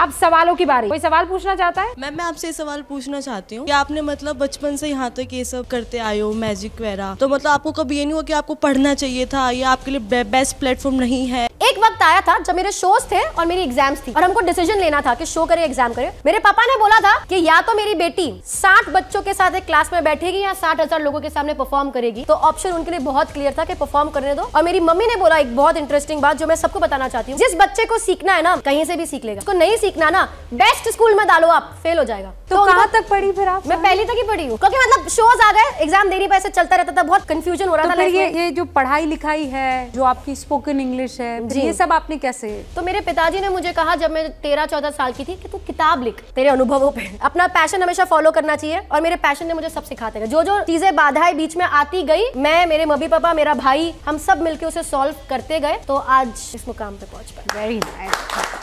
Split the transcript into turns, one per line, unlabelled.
अब सवालों की बारी कोई सवाल पूछना चाहता है मैम मैं आपसे सवाल पूछना चाहती हूँ कि आपने मतलब बचपन से यहाँ तक ये सब करते आए हो मैजिक वगैरह तो मतलब आपको कभी ये नहीं हुआ कि आपको पढ़ना चाहिए था या आपके
लिए बेस्ट प्लेटफॉर्म नहीं है एक वक्त आया था जब मेरे शोज थे और मेरी एग्जाम्स थी और हमको डिसीजन लेना था कि शो करे एग्जाम करे मेरे पापा ने बोला था कि या तो मेरी बेटी साठ बच्चों के साथ एक क्लास में बैठेगी या साठ हजार लोगों के सामने परफॉर्म करेगी तो ऑप्शन उनके लिए बहुत क्लियर था कि परफॉर्म करने दो और मेरी मम्मी ने बोला एक बहुत इंटरेस्टिंग बात जो मैं सबको बताना चाहती हूँ जिस बच्चे को सीखना है ना कहीं से भी सीख लेगा उसको नहीं सीखना ना बेस्ट स्कूल में डालो आप फेल हो जाएगा तो, तो कहा तक पढ़ी फिर आप मैं पहली तक ही पढ़ी हूँ क्योंकि मतलब शोज आ गए एग्जाम देने पर ऐसे चलता रहता था बहुत कंफ्यूजन हो रहा तो था ये
जो पढ़ाई लिखाई है जो आपकी स्पोकन इंग्लिश है जी ये सब
आपने कैसे तो मेरे पिताजी ने मुझे कहा जब मैं तेरह चौदह साल की थी कि तू किताब लिख तेरे अनुभवों पे अपना पैशन हमेशा फॉलो करना चाहिए और मेरे पैशन ने मुझे सब सिखाते जो जो चीजें बाधाएं बीच में आती गई मैं मेरे मम्मी पापा मेरा भाई हम सब मिलकर उसे सॉल्व करते गए तो आज इस मुकाम पे पहुंच पाए वेरी
नाइस